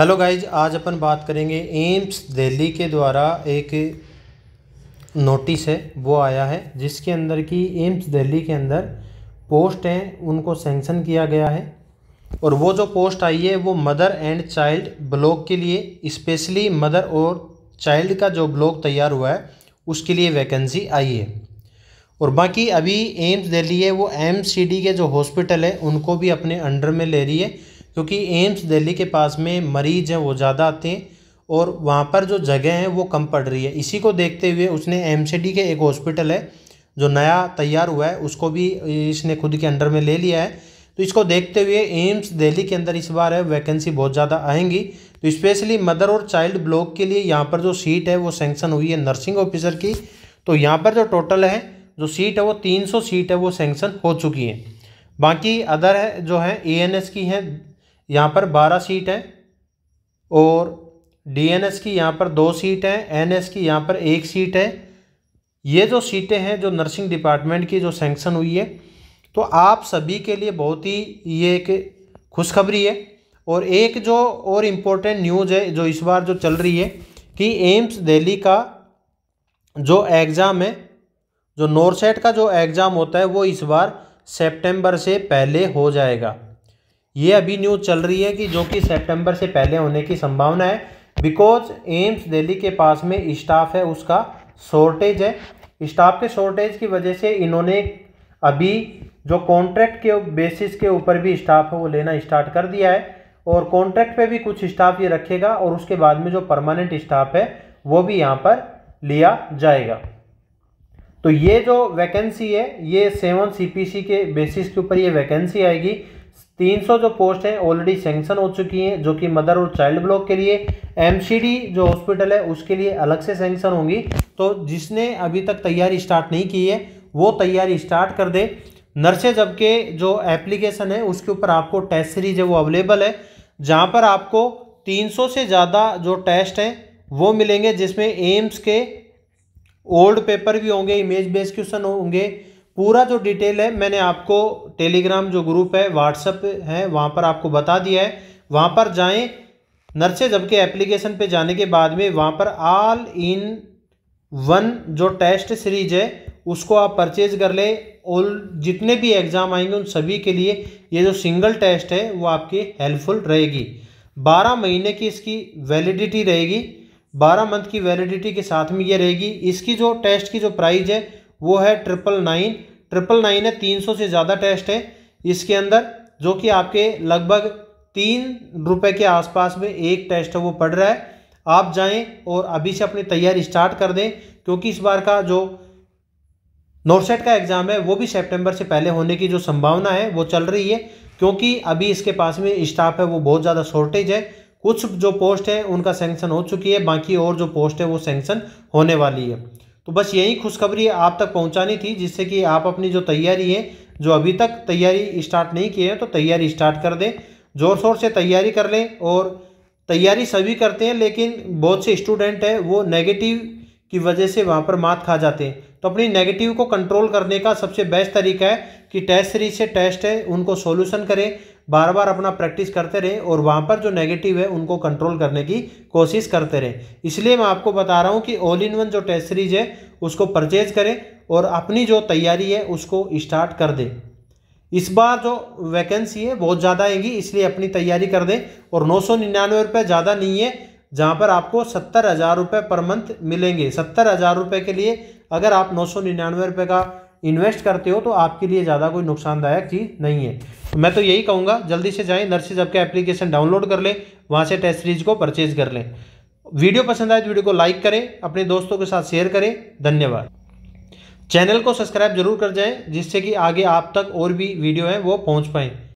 hello guys आज अपन बात करेंगे एम्स दिल्ली के द्वारा एक नोटिस है वो आया है जिसके अंदर की एम्स दिल्ली के अंदर पोस्ट हैं उनको सेंक्शन किया गया है और वो जो पोस्ट आई है वो मदर एंड चाइल्ड ब्लॉक के लिए स्पेशली मदर और चाइल्ड का जो ब्लॉक तैयार हुआ है उसके लिए वैकेंसी आई है और बाकी अभी एम्स दिल्ली है वो एम के जो हॉस्पिटल है उनको भी अपने अंडर में ले रही है क्योंकि एम्स दिल्ली के पास में मरीज़ हैं वो ज़्यादा आते हैं और वहाँ पर जो जगह है वो कम पड़ रही है इसी को देखते हुए उसने एम के एक हॉस्पिटल है जो नया तैयार हुआ है उसको भी इसने खुद के अंडर में ले लिया है तो इसको देखते हुए एम्स दिल्ली के अंदर इस बार है वैकेंसी बहुत ज़्यादा आएंगी तो स्पेशली मदर और चाइल्ड ब्लॉक के लिए यहाँ पर जो सीट है वो सेंक्शन हुई है नर्सिंग ऑफिसर की तो यहाँ पर जो टोटल है जो सीट है वो 300 सीट है वो सेंक्शन हो चुकी है बाकी अदर है जो है ए की हैं यहाँ पर बारह सीट है और डीएनएस की यहाँ पर दो सीट हैं एनएस की यहाँ पर एक सीट है ये जो सीटें हैं जो नर्सिंग डिपार्टमेंट की जो सेंक्शन हुई है तो आप सभी के लिए बहुत ही ये एक खुशखबरी है और एक जो और इम्पोर्टेंट न्यूज़ है जो इस बार जो चल रही है कि एम्स दिल्ली का जो एग्ज़ाम है जो नॉर्थ सेट का जो एग्ज़ाम होता है वो इस बार सेप्टेम्बर से पहले हो जाएगा ये अभी न्यूज़ चल रही है कि जो कि सितंबर से पहले होने की संभावना है बिकॉज एम्स दिल्ली के पास में स्टाफ है उसका शॉर्टेज है स्टाफ के शॉर्टेज की वजह से इन्होंने अभी जो कॉन्ट्रैक्ट के बेसिस के ऊपर भी स्टाफ है वो लेना स्टार्ट कर दिया है और कॉन्ट्रैक्ट पे भी कुछ स्टाफ ये रखेगा और उसके बाद में जो परमानेंट स्टाफ है वो भी यहाँ पर लिया जाएगा तो ये जो वैकेंसी है ये सेवन सी के बेसिस के ऊपर ये वैकेंसी आएगी 300 जो पोस्ट है ऑलरेडी सेंक्शन हो चुकी हैं जो कि मदर और चाइल्ड ब्लॉक के लिए एमसीडी जो हॉस्पिटल है उसके लिए अलग से सेंक्शन होंगी तो जिसने अभी तक तैयारी स्टार्ट नहीं की है वो तैयारी स्टार्ट कर दे नर्सें जब के जो एप्लीकेशन है उसके ऊपर आपको टेस्ट सीरीज है वो अवेलेबल है जहाँ पर आपको तीन से ज़्यादा जो टेस्ट हैं वो मिलेंगे जिसमें एम्स के ओल्ड पेपर भी होंगे इमेज बेस्ड क्वेश्चन होंगे पूरा जो डिटेल है मैंने आपको टेलीग्राम जो ग्रुप है व्हाट्सअप है वहाँ पर आपको बता दिया है वहाँ पर जाएं नर्सेज जबकि एप्लीकेशन पे जाने के बाद में वहाँ पर आल इन वन जो टेस्ट सीरीज है उसको आप परचेज कर ले और जितने भी एग्ज़ाम आएंगे उन सभी के लिए ये जो सिंगल टेस्ट है वो आपकी हेल्पफुल रहेगी बारह महीने की इसकी वैलिडिटी रहेगी बारह मंथ की वैलिडिटी के साथ में ये रहेगी इसकी जो टेस्ट की जो प्राइस है वो है ट्रिपल नाइन ट्रिपल नाइन है तीन सौ से ज़्यादा टेस्ट है इसके अंदर जो कि आपके लगभग तीन रुपए के आसपास में एक टेस्ट है वो पड़ रहा है आप जाएं और अभी से अपनी तैयारी स्टार्ट कर दें क्योंकि इस बार का जो नोरसेट का एग्ज़ाम है वो भी सेप्टेम्बर से पहले होने की जो संभावना है वो चल रही है क्योंकि अभी इसके पास में स्टाफ है वो बहुत ज़्यादा शॉर्टेज है कुछ जो पोस्ट है उनका सेंक्शन हो चुकी है बाकी और जो पोस्ट है वो सेंक्शन होने वाली है तो बस यही खुशखबरी आप तक पहुंचानी थी जिससे कि आप अपनी जो तैयारी है जो अभी तक तैयारी स्टार्ट नहीं किए हैं तो तैयारी स्टार्ट कर दें ज़ोर शोर से तैयारी कर लें और तैयारी सभी करते हैं लेकिन बहुत से स्टूडेंट हैं वो नेगेटिव की वजह से वहाँ पर मात खा जाते हैं तो अपनी नेगेटिव को कंट्रोल करने का सबसे बेस्ट तरीका है कि टेस्ट सीरीज से टेस्ट है उनको सॉल्यूशन करें बार बार अपना प्रैक्टिस करते रहें और वहाँ पर जो नेगेटिव है उनको कंट्रोल करने की कोशिश करते रहें इसलिए मैं आपको बता रहा हूँ कि ऑल इन वन जो टेस्ट सीरीज है उसको परचेज करें और अपनी जो तैयारी है उसको स्टार्ट कर दें इस बार जो वैकेंसी है बहुत ज़्यादा आएगी इसलिए अपनी तैयारी कर दें और नौ सौ निन्यानवे रुपये ज़्यादा नहीं है जहाँ पर आपको सत्तर हज़ार रुपये पर मंथ मिलेंगे सत्तर हज़ार रुपये के लिए अगर आप नौ सौ निन्यानवे रुपये का इन्वेस्ट करते हो तो आपके लिए ज़्यादा कोई नुकसानदायक चीज़ नहीं है मैं तो यही कहूँगा जल्दी से जाएँ नर्सिस ऐप के एप्लीकेशन डाउनलोड कर लें वहाँ से टेस्ट सीरीज को परचेज कर लें वीडियो पसंद आए तो वीडियो को लाइक करें अपने दोस्तों के साथ शेयर करें धन्यवाद चैनल को सब्सक्राइब जरूर कर जाएं जिससे कि आगे आप तक और भी वीडियो हैं वो पहुंच पाएँ